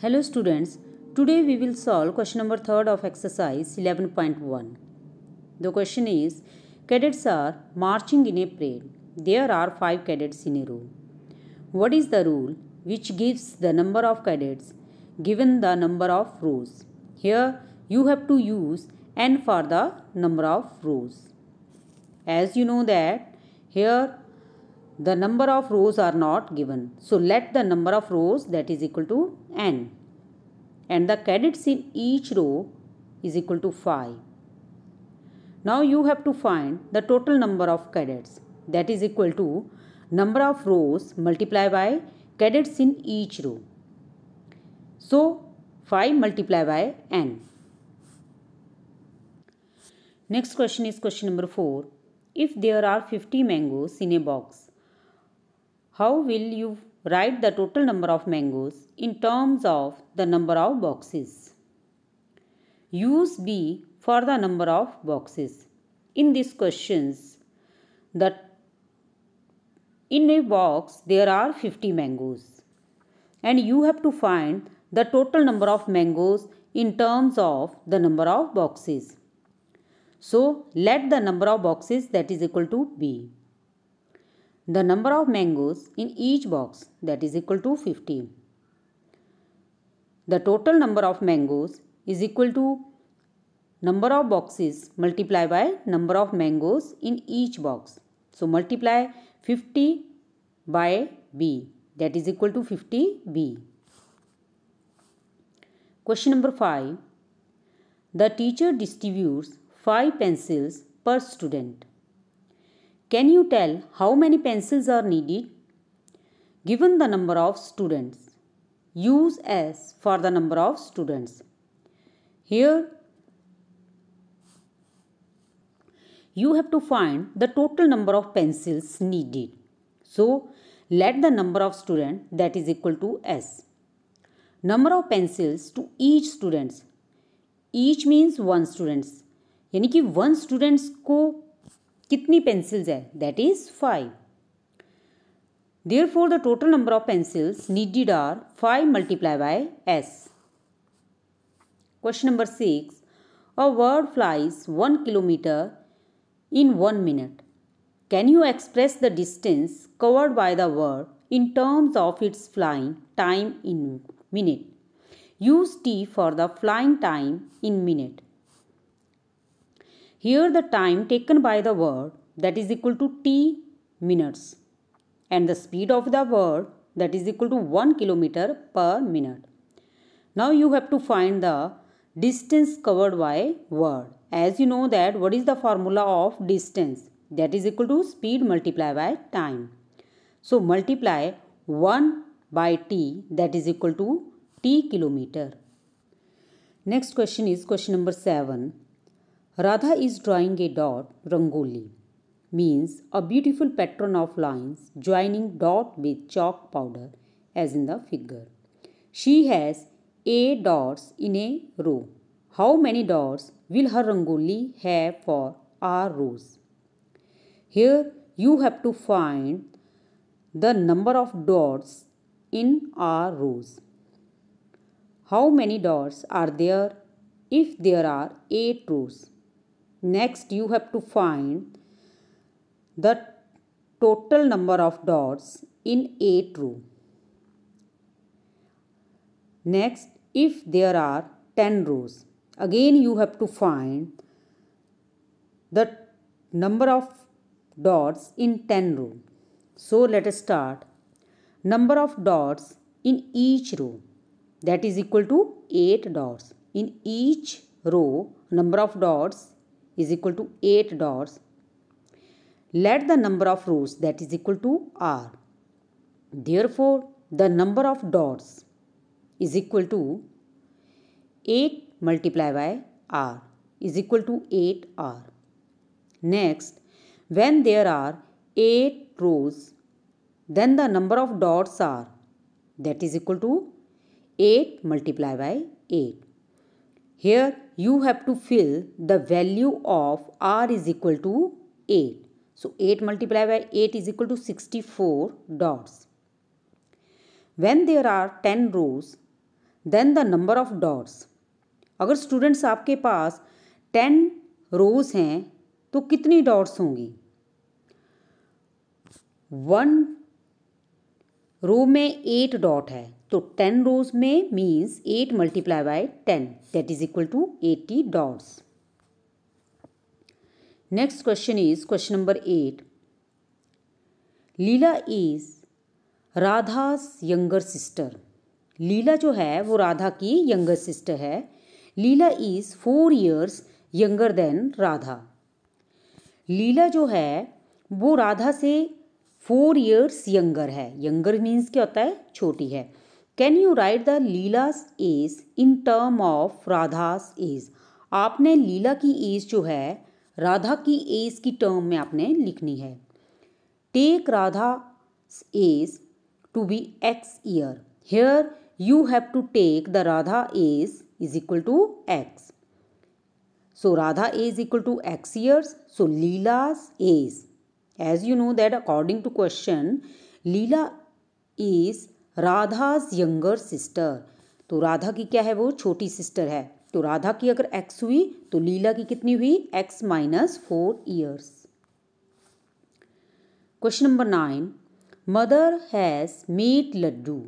Hello students, today we will solve question number 3 of exercise 11.1. The question is, cadets are marching in a parade. There are 5 cadets in a row. What is the rule which gives the number of cadets given the number of rows? Here you have to use n for the number of rows. As you know that here the number of rows are not given. So let the number of rows that is equal to n and the cadets in each row is equal to 5. Now you have to find the total number of cadets that is equal to number of rows multiplied by cadets in each row. So 5 multiplied by n. Next question is question number 4. If there are 50 mangoes in a box, how will you Write the total number of mangoes in terms of the number of boxes. Use B for the number of boxes. In these questions, the in a box there are 50 mangoes and you have to find the total number of mangoes in terms of the number of boxes. So let the number of boxes that is equal to B the number of mangoes in each box that is equal to 50. The total number of mangoes is equal to number of boxes multiplied by number of mangoes in each box. So multiply 50 by B that is equal to 50B. Question number 5. The teacher distributes 5 pencils per student. Can you tell how many pencils are needed? Given the number of students, use S for the number of students. Here, you have to find the total number of pencils needed. So, let the number of students that is equal to S. Number of pencils to each students. Each means one students. यानी कि one students को कितनी pencils है that is five there for the total number of pencils needed are five multiply by S question number six a word flies one kilometre in one minute can you express the distance covered by the word in terms of its flying time in minute use T for the flying time in minute Here the time taken by the word that is equal to t minutes and the speed of the word that is equal to 1 kilometer per minute. Now you have to find the distance covered by word. As you know that what is the formula of distance that is equal to speed multiplied by time. So multiply 1 by t that is equal to t kilometer. Next question is question number 7. Radha is drawing a dot rangoli means a beautiful pattern of lines joining dot with chalk powder as in the figure. She has a dots in a row. How many dots will her rangoli have for r rows? Here you have to find the number of dots in r rows. How many dots are there if there are 8 rows? Next, you have to find the total number of dots in a row. Next, if there are 10 rows, again you have to find the number of dots in 10 row. So, let us start. Number of dots in each row that is equal to 8 dots. In each row, number of dots is equal to 8 dots, let the number of rows that is equal to r. Therefore, the number of dots is equal to 8 multiplied by r is equal to 8r. Next, when there are 8 rows, then the number of dots are that is equal to 8 multiplied by 8. Here you have to fill the value of r is equal to 8. So 8 multiplied by 8 is equal to 64 dots. When there are 10 rows, then the number of dots. अगर students आपके पास 10 रोज हैं तो कितनी dots होंगी one row में eight dot है तो ten रोज में means eight multiply by ten that is equal to eighty dots next question is question number eight Leela is Radha's younger sister लीला जो है वो राधा की यंगर सिस्टर है लीला is four years younger than Radha लीला जो है वो राधा से फोर ईयर्स यंगर है यंगर मीन्स क्या होता है छोटी है can you right the लीलास as in term of Radha's as आपने लीला की एज जो है राधा की एज की टर्म में आपने लिखनी है take Radha as to be x year hair you have to take the Radha as is equal to x so Radha as equal to x years so लीलास as as you know that according to question Leela is Radha's younger sister तो राधा की क्या है वो छोटी sister है तो राधा की अगर एक्स हुई तो लीला की कितनी हुई x minus four years question number nine mother has made Laddu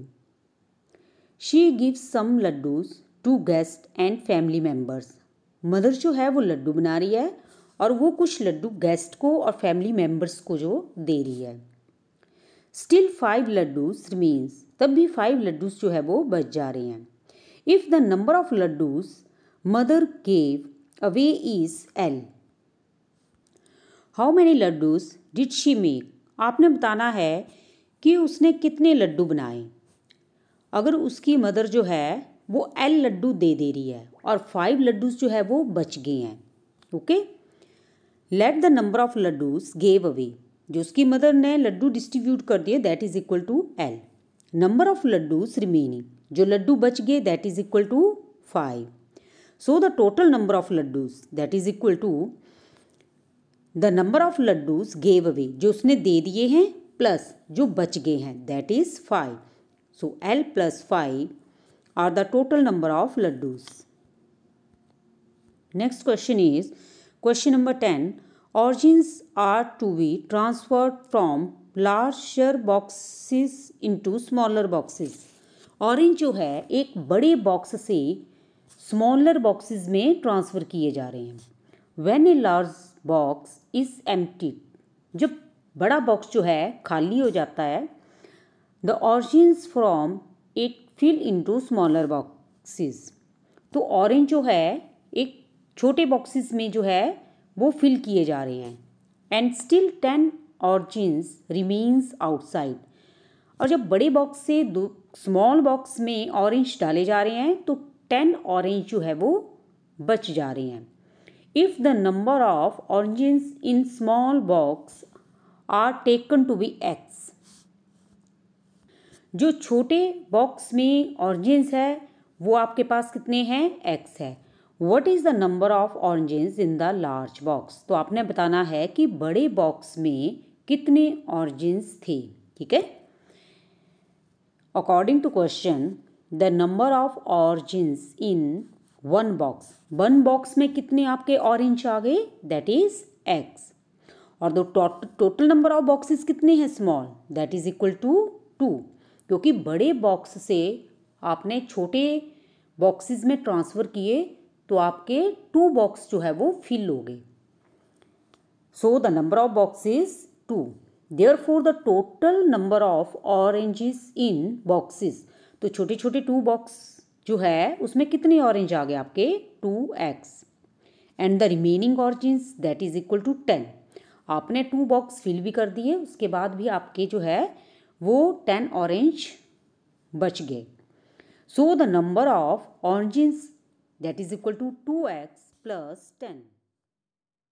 she gives some लड्डूज़ to guest and family members mother जो है वो लड्डू बना रही है और वो कुछ लड्डू गेस्ट को और फैमिली मेम्बर्स को जो दे रही है स्टिल फाइव लड्डूज रिमेन्स तब भी फाइव लड्डूस जो है वो बच जा रहे हैं if the number of लड्डूस mother gave away is L how many लड्डूस did she make आपने बताना है कि उसने कितने लड्डू बनाए अगर उसकी मदर जो है वो एल लड्डू दे दे रही है और फाइव लड्डूस जो है वो बच गए हैं okay let the number of लड्डूस gave away जो उसकी मदर ने लड्डू डिस्ट्रीब्यूट कर दिए that is equal to L number of laddus remaining जो लड्डू बच गए that is equal to five so the total number of laddoos that is equal to the number of laddoos gave away जो उसने दे दिए हैं प्लस जो बच गए हैं that is five so L plus five are the total number of laddoos next question is question number ten origin are to be transfer from larger boxes into smaller boxes orange जो है एक बड़े box से smaller boxes में transfer किए जा रहे हैं when a large box is empty जब बड़ा बॉक्स जो है खाली हो जाता है the orange from it fill into smaller boxes तो ऑरेंज जो है एक छोटे बॉक्सेस में जो है वो फिल किए जा रहे हैं एंड स्टिल टेन और जीन्स रिमेन्स आउटसाइड और जब बड़े बॉक्स से दो स्मॉल बॉक्स में ऑरेंज डाले जा रहे हैं तो टेन ऑरेंज जो है वो बच जा रहे हैं if the number of oranges in small box are taken to be x जो छोटे बॉक्स में ऑरेंजेस है वो आपके पास कितने हैं एक्स है what is the number of oranges in the large box तो आपने बताना है कि बड़े बॉक्स में कितने ऑरिजिन्स थे ठीक है according to question the number of origins in one box one box में कितने आपके ऑरेंज आ गए दैट इज एक्स और दो टोटल नंबर ऑफ बॉक्सेस कितने हैं small that is equal to to क्योंकि बड़े बॉक्स से आपने छोटे बॉक्सेस में ट्रांसफ़र किए तो आपके टू बॉक्स जो है वो फिल हो गए so the number of boxes to their four the total number of oranges in boxes तो छोटे छोटे टू बॉक्स जो है उसमें कितने ऑरेंज आ गए आपके to x and the remaining orange that is equal to ten आपने टू बॉक्स फिल भी कर दिए उसके बाद भी आपके जो है वो टेन ऑरेंज बच गए so the number of oranges that is equal to to x plus ten